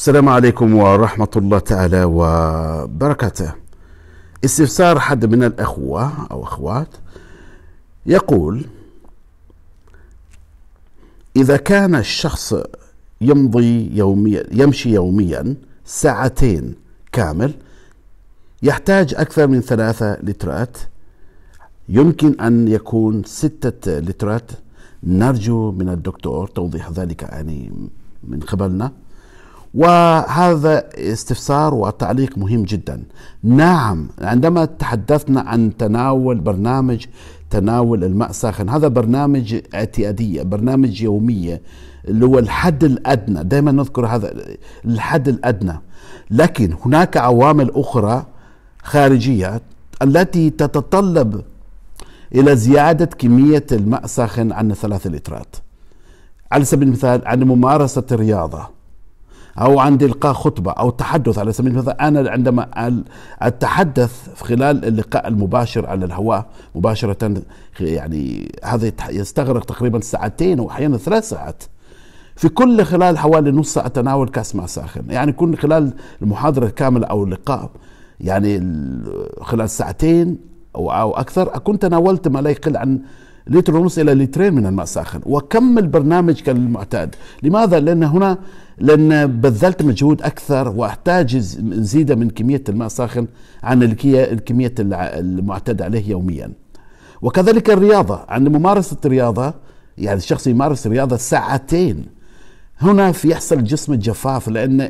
السلام عليكم ورحمة الله تعالى وبركاته استفسار حد من الأخوة أو أخوات يقول إذا كان الشخص يمضي يوميا يمشي يوميا ساعتين كامل يحتاج أكثر من ثلاثة لترات يمكن أن يكون ستة لترات نرجو من الدكتور توضيح ذلك يعني من قبلنا وهذا استفسار وتعليق مهم جدا نعم عندما تحدثنا عن تناول برنامج تناول الماء ساخن هذا برنامج اعتيادية برنامج يومية اللي هو الحد الأدنى دائما نذكر هذا الحد الأدنى لكن هناك عوامل أخرى خارجية التي تتطلب إلى زيادة كمية الماء ساخن عن ثلاثة لترات على سبيل المثال عن ممارسة الرياضة أو عند إلقاء خطبة أو التحدث على سبيل المثال أنا عندما أتحدث خلال اللقاء المباشر على الهواء مباشرة يعني هذا يستغرق تقريبا ساعتين وأحيانا ثلاث ساعات في كل خلال حوالي نص ساعة أتناول كأس ماء ساخن يعني كل خلال المحاضرة الكاملة أو اللقاء يعني خلال ساعتين أو, أو أكثر أكون تناولت ما لا يقل عن لتر ونص الى لترين من الماء الساخن وكمل برنامج كالمعتاد لماذا لان هنا لان بذلت مجهود اكثر واحتاج زياده من كميه الماء الساخن عن الكميه المعتاد عليه يوميا وكذلك الرياضه عند ممارسه الرياضه يعني الشخص يمارس الرياضه ساعتين هنا في يحصل الجسم الجفاف لان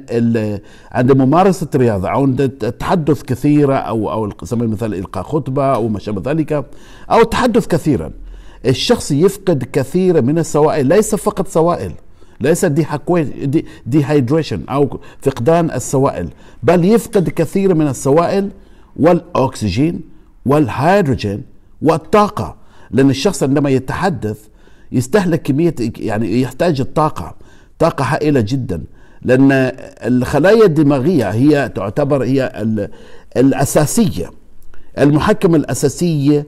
عند ممارسه الرياضه او عند التحدث كثيرا او او مثلا القاء خطبه او ما شابه ذلك او التحدث كثيرا الشخص يفقد كثير من السوائل ليس فقط سوائل ليس دي, دي هيدريشن او فقدان السوائل بل يفقد كثير من السوائل والاكسجين والهيدروجين والطاقه لان الشخص عندما يتحدث يستهلك كميه يعني يحتاج الطاقه طاقه هائله جدا لان الخلايا الدماغيه هي تعتبر هي الاساسيه المحكمه الاساسيه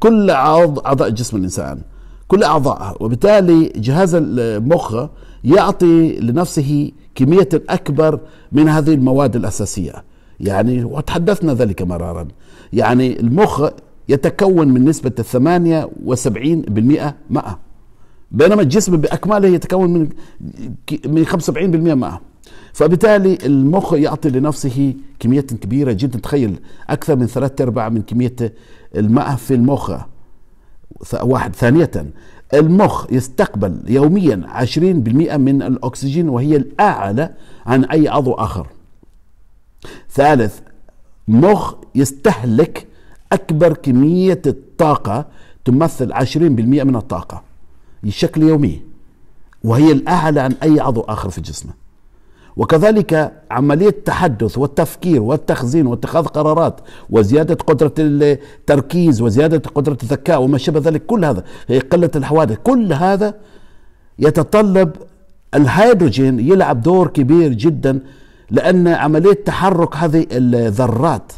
كل اعضاء جسم الانسان كل اعضائها وبالتالي جهاز المخ يعطي لنفسه كميه اكبر من هذه المواد الاساسيه يعني وتحدثنا ذلك مرارا يعني المخ يتكون من نسبة الثمانية وسبعين بالمئة ماء بينما الجسم بأكمله يتكون من من خمسة وسبعين بالمئة ماء فبالتالي المخ يعطي لنفسه كميات كبيره جدا تخيل اكثر من ثلاثة ارباع من كميه الماء في المخ واحد ثانيه المخ يستقبل يوميا 20% من الاكسجين وهي الاعلى عن اي عضو اخر ثالث مخ يستهلك اكبر كميه الطاقه تمثل 20% من الطاقه بشكل يومي وهي الاعلى عن اي عضو اخر في جسمه وكذلك عملية التحدث والتفكير والتخزين واتخاذ قرارات وزيادة قدرة التركيز وزيادة قدرة الذكاء وما شابه ذلك كل هذا قلة الحوادث كل هذا يتطلب الهيدروجين يلعب دور كبير جدا لأن عملية تحرك هذه الذرات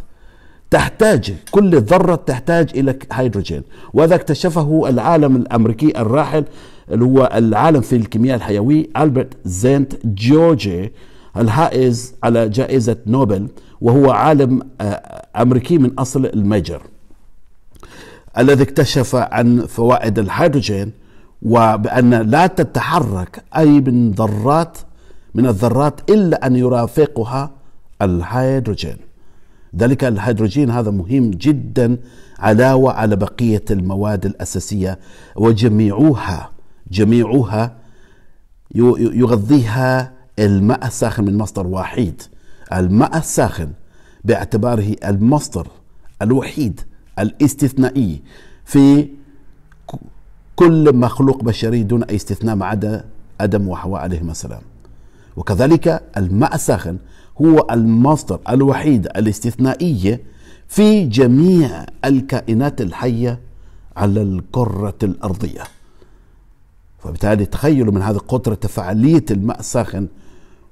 تحتاج كل ذرة تحتاج إلى هيدروجين وهذا اكتشفه العالم الأمريكي الراحل اللي هو العالم في الكيمياء الحيوية ألبرت زينت جورجي الحائز على جائزة نوبل وهو عالم آه، أمريكي من أصل المجر الذي اكتشف عن فوائد الهيدروجين وبأن لا تتحرك أي من ذرات من الذرات إلا أن يرافقها الهيدروجين ذلك الهيدروجين هذا مهم جدا علاوة على بقية المواد الأساسية وجميعها جميعها يغذيها الماء الساخن من مصدر وحيد الماء الساخن باعتباره المصدر الوحيد الاستثنائي في كل مخلوق بشري دون أي استثناء ما عدا آدم وحواء عليهما السلام وكذلك الماء الساخن هو المصدر الوحيد الاستثنائي في جميع الكائنات الحية على الكرة الأرضية فبالتالي تخيلوا من هذه قدرة فعالية الماء الساخن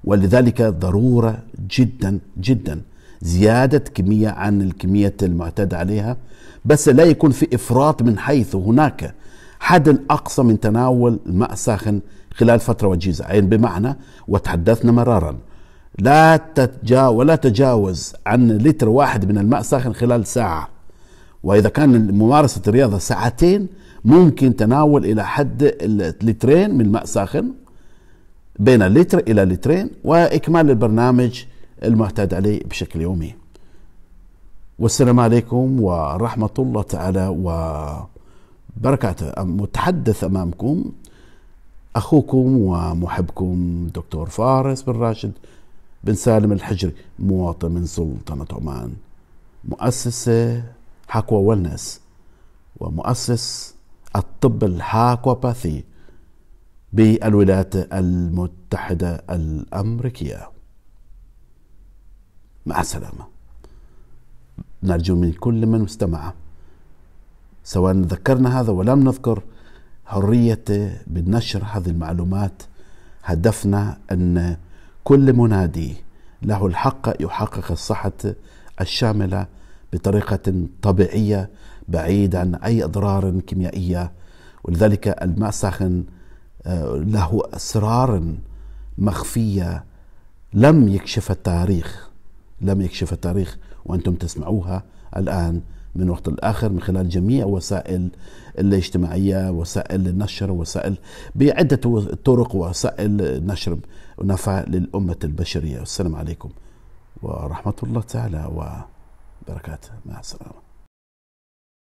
ولذلك ضرورة جدا جدا زيادة كمية عن الكمية المعتاد عليها بس لا يكون في إفراط من حيث هناك حد أقصى من تناول الماء الساخن خلال فترة وجيزة يعني بمعنى وتحدثنا مرارا لا تتجاوز ولا تجاوز عن لتر واحد من الماء الساخن خلال ساعة وإذا كان ممارسة الرياضة ساعتين ممكن تناول إلى حد لترين من الماء الساخن بين لتر إلى لترين وإكمال البرنامج المعتاد عليه بشكل يومي والسلام عليكم ورحمة الله تعالى وبركاته متحدث أمامكم أخوكم ومحبكم دكتور فارس بن راشد بن سالم الحجري مواطن من سلطنة عمان مؤسس حكوى ولنس ومؤسس الطب الحاكوباثي بالولايات المتحدة الأمريكية مع السلامة نرجو من كل من استمع سواء ذكرنا هذا ولم نذكر حرية بالنشر هذه المعلومات هدفنا أن كل منادي له الحق يحقق الصحة الشاملة بطريقة طبيعية بعيد عن أي أضرار كيميائية ولذلك الماء الساخن آه، له أسرار مخفية لم يكشف التاريخ لم يكشف التاريخ وأنتم تسمعوها الآن من وقت لآخر من خلال جميع وسائل الاجتماعية وسائل النشر وسائل بعدة طرق وسائل نشر نفع للأمة البشرية والسلام عليكم ورحمة الله تعالى وبركاته مع السلامة